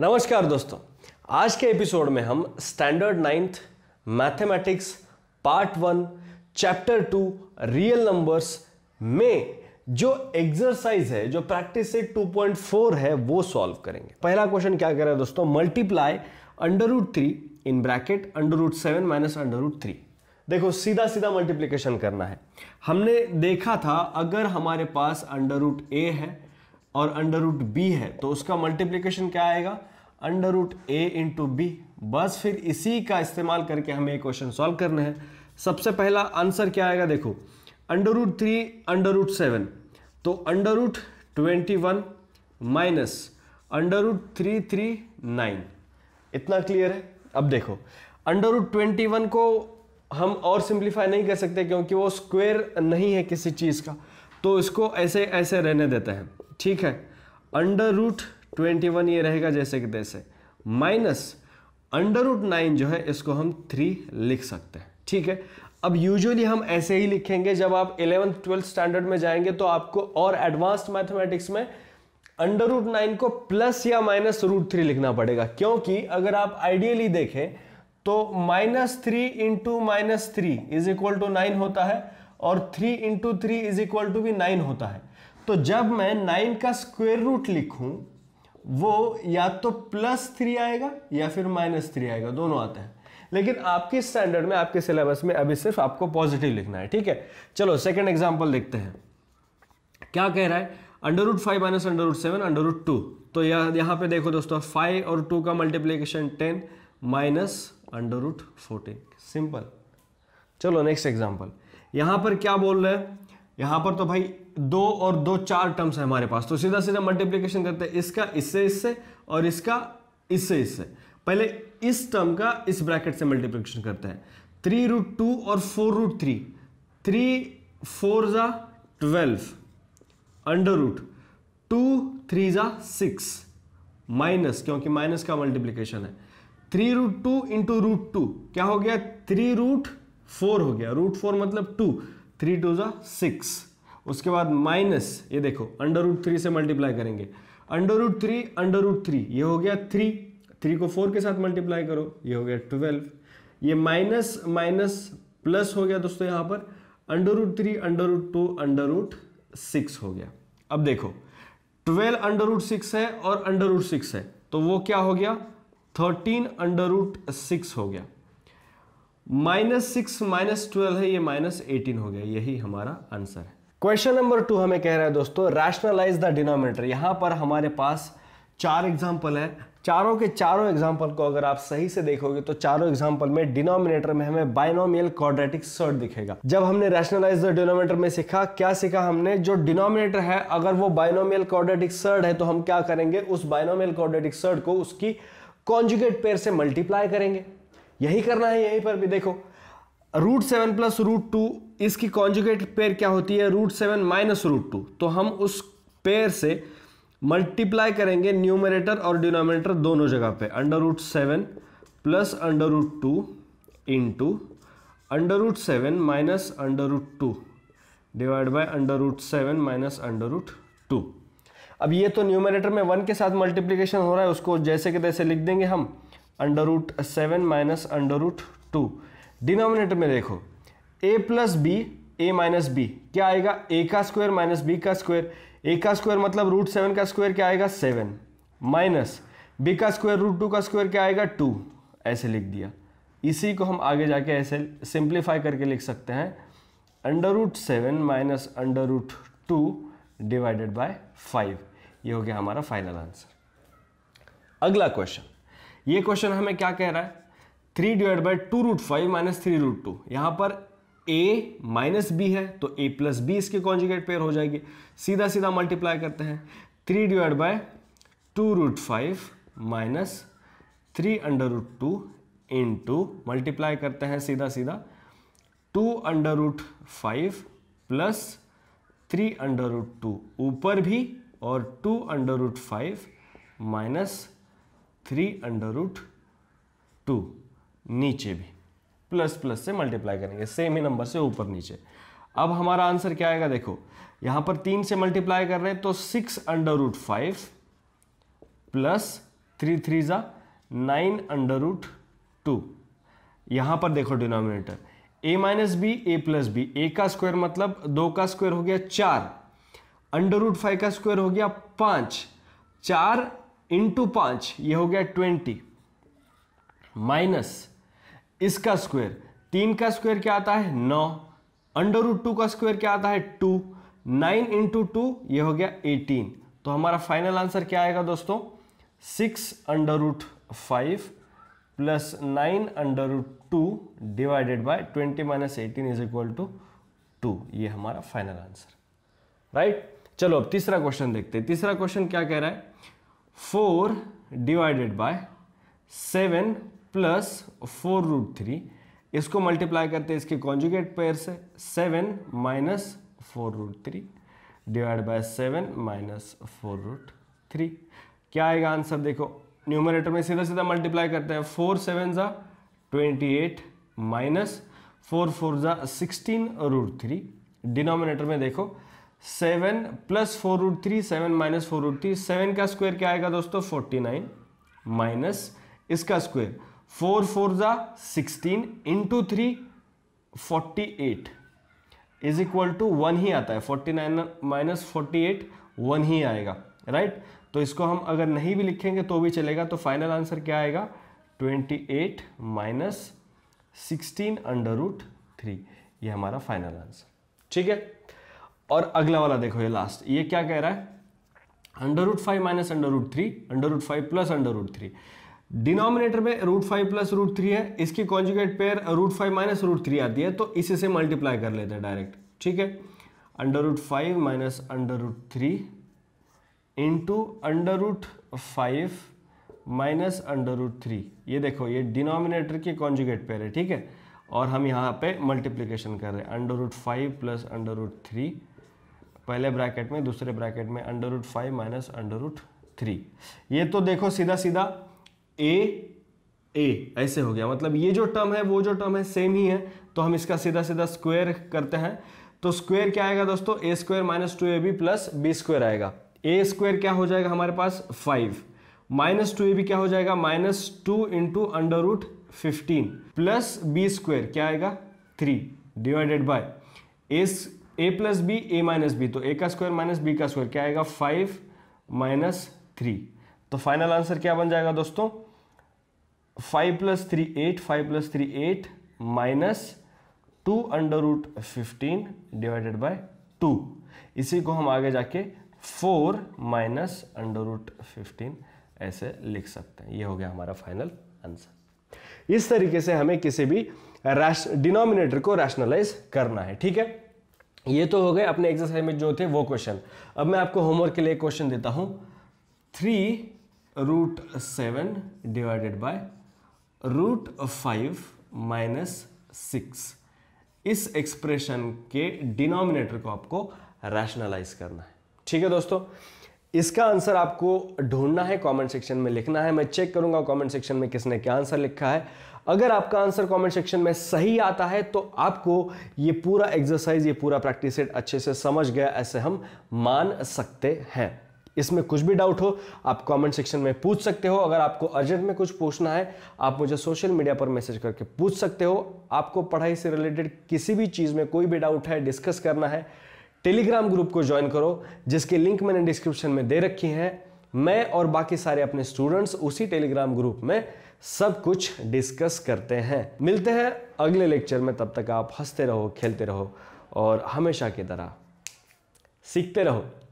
नमस्कार दोस्तों आज के एपिसोड में हम standard ninth mathematics part one chapter two real numbers में जो एक्सरसाइज है जो प्रैक्टिस से 2.4 है वो सॉल्व करेंगे पहला क्वेश्चन क्या करें दोस्तों multiply under root three in bracket under root seven minus under root three देखो सीधा सीधा मल्टीप्लीकेशन करना है हमने देखा था अगर हमारे पास अंडर रूट ए है और अंडर रूट बी है तो उसका मल्टीप्लीकेशन क्या आएगा under root a into b बस फिर इसी का इस्तेमाल करके हमें क्वेश्चन सॉल्व करने हैं सबसे पहला आंसर क्या आएगा देखो under root three under root seven तो under root twenty one minus under root three three nine इतना क्लियर है अब देखो अंडर रूट ट्वेंटी वन को हम और सिंप्लीफाई नहीं कर सकते क्योंकि वो स्क्वेयर नहीं है किसी चीज़ का तो इसको ऐसे ऐसे रहने देते हैं ठीक है अंडर रूट ट्वेंटी वन ये रहेगा जैसे कि तैसे माइनस अंडर रूट नाइन जो है इसको हम थ्री लिख सकते हैं ठीक है अब यूजुअली हम ऐसे ही लिखेंगे जब आप इलेवंथ ट्वेल्थ स्टैंडर्ड में जाएंगे तो आपको और एडवांस्ड मैथमेटिक्स में अंडर रूट नाइन को प्लस या माइनस रूट थ्री लिखना पड़ेगा क्योंकि अगर आप आइडियली देखें तो minus three into minus three is equal to nine होता है और three into three is equal to भी नाइन होता है तो जब मैं नाइन का स्क्वेयर रूट लिखूं वो या तो प्लस थ्री आएगा या फिर माइनस थ्री आएगा दोनों आते हैं लेकिन आपके स्टैंडर्ड में आपके सिलेबस में अभी सिर्फ आपको पॉजिटिव लिखना है ठीक है चलो सेकंड एग्जांपल देखते हैं क्या कह रहा है under root five minus under root seven under root two तो यह यहाँ पे देखो दोस्तों फाइव और टू का multiplication ten minus under root fourteen simple चलो नेक्स्ट एग्जाम्पल यहाँ पर क्या बोल रहे हैं यहाँ पर तो भाई दो और दो चार टर्म्स है हमारे पास तो सीधा सीधा मल्टीप्लीकेशन करते हैं इसका इससे इससे और इसका इससे इससे पहले इस टर्म का इस ब्रैकेट से मल्टीप्लीकेशन करते हैं थ्री रूट टू और four root three three four ज़ा twelve under root two three ज़ा सिक्स माइनस क्योंकि माइनस का मल्टीप्लीकेशन है three root two into root two क्या हो गया थ्री रूट फोर हो गया रूट फोर मतलब टू थ्री टू ज़ा सिक्स उसके बाद माइनस ये देखो अंडर रूट थ्री से मल्टीप्लाई करेंगे under root three under root three ये हो गया थ्री थ्री को फोर के साथ मल्टीप्लाई करो ये हो गया ट्वेल्व ये माइनस माइनस प्लस हो गया दोस्तों यहाँ पर under root three under root two under root six हो गया अब देखो ट्वेल्व अंडर रूट सिक्स है और अंडर रूट सिक्स है तो वो क्या हो गया थर्टीन अंडर रूट सिक्स हो गया माइनस सिक्स माइनस ट्वेल्व है ये माइनस एटीन हो गया यही हमारा आंसर है क्वेश्चन नंबर टू हमें कह रहा है दोस्तों रैशनलाइज द डिनोमिनेटर यहां पर हमारे पास चार एग्जाम्पल है चारों के चारों एग्जाम्पल को अगर आप सही से देखोगे तो चारों एग्जाम्पल में डिनोमिनेटर में हमें बाइनोमियल क्वाड्रेटिक सर्ट दिखेगा जब हमने रैशनलाइज द डिनोमिनेटर में सीखा क्या सीखा हमने जो डिनोमिनेटर है अगर वो बाइनोमियल क्वाड्रेटिक सर्ट है तो हम क्या करेंगे उस बाइनोमियल क्वाड्रेटिक सर्ट को उसकी कॉन्जुगेट पेयर से मल्टीप्लाई करेंगे यही करना है यहीं पर भी देखो root seven plus root two इसकी कॉन्जुगेट पेयर क्या होती है root seven minus root two तो हम उस पेयर से मल्टीप्लाई करेंगे न्यूमरेटर और डिनोमिनेटर दोनों जगह पे under root seven plus under root two into under root seven minus under root two divide by under root seven minus under root two अब ये तो न्यूमरेटर में वन के साथ मल्टीप्लीकेशन हो रहा है उसको जैसे के तैसे लिख देंगे हम under root seven minus under root two denominator में देखो a plus B A minus b क्या आएगा ए का स्क्वायर माइनस बी का स्क्वायर ए का स्क्वायर मतलब रूट सेवन का स्क्वायर क्या आएगा सेवन माइनस बी का स्क्वायर रूट टू का स्क्वायर क्या आएगा टू ऐसे लिख दिया इसी को हम आगे जाके ऐसे सिंप्लीफाई करके लिख सकते हैं under root seven minus under root two divided by five ये हो गया हमारा फाइनल आंसर अगला क्वेश्चन ये क्वेश्चन हमें क्या कह रहा है three divide by two root five minus three root two यहाँ पर ए माइनस बी है तो ए प्लस बी इसके कॉन्जिगेट पेयर हो जाएगी सीधा सीधा मल्टीप्लाई करते हैं three divide by two root five minus three under root two into multiply करते हैं सीधा सीधा two under root five plus three under root two ऊपर भी और two under root five minus three under root two नीचे भी plus plus से मल्टीप्लाई करेंगे सेम ही नंबर से ऊपर नीचे अब हमारा आंसर क्या आएगा देखो यहां पर तीन से मल्टीप्लाई कर रहे हैं तो six under root five plus three three ज़ा नाइन अंडर रूट टू यहां पर देखो denominator a minus b a plus B a का स्क्वायर मतलब दो का स्क्वायर हो गया चार अंडर रूट फाइव का स्क्वायर हो गया पांच चार इंटू पांच ये हो गया ट्वेंटी माइनस इसका स्क्वायर तीन का स्क्वायर क्या आता है नौ अंडर रूट टू का स्क्वायर क्या आता है टू नाइन इंटू टू ये हो गया एटीन तो हमारा फाइनल आंसर क्या आएगा दोस्तों six under root five plus nine under root two divided by twenty minus eighteen is equal to two ये हमारा फाइनल आंसर राइट चलो अब तीसरा क्वेश्चन देखते हैं तीसरा क्वेश्चन क्या कह रहा है four divided by seven plus four root three इसको मल्टीप्लाई करते हैं इसके कॉन्जुगेट पेयर से seven minus four root three divide by seven minus four root three क्या आएगा आंसर देखो न्यूमरेटर में सीधा सीधा मल्टीप्लाई करते हैं फोर सेवन ज़ा twenty eight minus four four ज़ा सिक्सटीन रूट थ्री डिनोमिनेटर में देखो seven plus four root three seven minus four root three seven का स्क्वायर क्या आएगा दोस्तों फोर्टी नाइन माइनस इसका स्क्वायर फोर फोर जा sixteen into three forty eight is equal to one ही आता है forty nine minus forty eight one ही आएगा राइट right? तो इसको हम अगर नहीं भी लिखेंगे तो भी चलेगा तो फाइनल आंसर क्या आएगा twenty eight minus sixteen under root three ये हमारा फाइनल आंसर ठीक है और अगला वाला देखो ये लास्ट ये क्या कह रहा है under root five minus under root three under root five plus under root three denominator में root five plus root three है इसकी conjugate pair root five minus root three आती है तो इससे मल्टीप्लाई कर लेते हैं डायरेक्ट ठीक है under root five minus under root three into under root five minus under root three ये देखो ये डिनोमिनेटर की कॉन्जुगेट पेयर है ठीक है और हम यहाँ पे मल्टीप्लीकेशन कर रहे हैं under root five plus under root three पहले ब्रैकेट में दूसरे ब्रैकेट में under root five minus under root three ये तो देखो सीधा सीधा ए ए ऐसे हो गया मतलब ये जो टर्म है वो जो टर्म है सेम ही है तो हम इसका सीधा सीधा स्क्वायर करते हैं तो स्क्वायर क्या आएगा दोस्तों A square minus two A B plus B square आएगा ए स्क्वायर क्या हो जाएगा हमारे पास five minus two A B क्या हो जाएगा minus two into under root fifteen plus B square क्या आएगा three divided by A A plus B A minus B तो ए का स्क्वायर माइनस बी का स्क्वायर क्या आएगा फाइव माइनस थ्री तो फाइनल आंसर क्या बन जाएगा दोस्तों five plus three eight five plus three eight minus two under root fifteen divided by two इसी को हम आगे जाके four minus under root fifteen ऐसे लिख सकते हैं ये हो गया हमारा फाइनल आंसर इस तरीके से हमें किसी भी राश डिनोमिनेटर को रैशनलाइज करना है ठीक है ये तो हो गए अपने एक्सरसाइज में जो थे वो क्वेश्चन अब मैं आपको होमवर्क के लिए क्वेश्चन देता हूं three root seven divided by root five minus six इस एक्सप्रेशन के डिनोमिनेटर को आपको रैशनलाइज करना है ठीक है दोस्तों इसका आंसर आपको ढूंढना है कमेंट सेक्शन में लिखना है मैं चेक करूंगा कमेंट सेक्शन में किसने क्या आंसर लिखा है अगर आपका आंसर कमेंट सेक्शन में सही आता है तो आपको ये पूरा एक्सरसाइज ये पूरा प्रैक्टिस सेट अच्छे से समझ गया ऐसे हम मान सकते हैं इसमें कुछ भी डाउट हो आप कमेंट सेक्शन में पूछ सकते हो अगर आपको अर्जेंट में कुछ पूछना है आप मुझे सोशल मीडिया पर मैसेज करके पूछ सकते हो आपको पढ़ाई से रिलेटेड किसी भी चीज़ में कोई भी डाउट है डिस्कस करना है टेलीग्राम ग्रुप को ज्वाइन करो जिसकी लिंक मैंने डिस्क्रिप्शन में दे रखी है मैं और बाकी सारे अपने स्टूडेंट्स उसी टेलीग्राम ग्रुप में सब कुछ डिस्कस करते हैं मिलते हैं अगले लेक्चर में तब तक आप हंसते रहो खेलते रहो और हमेशा की तरह सीखते रहो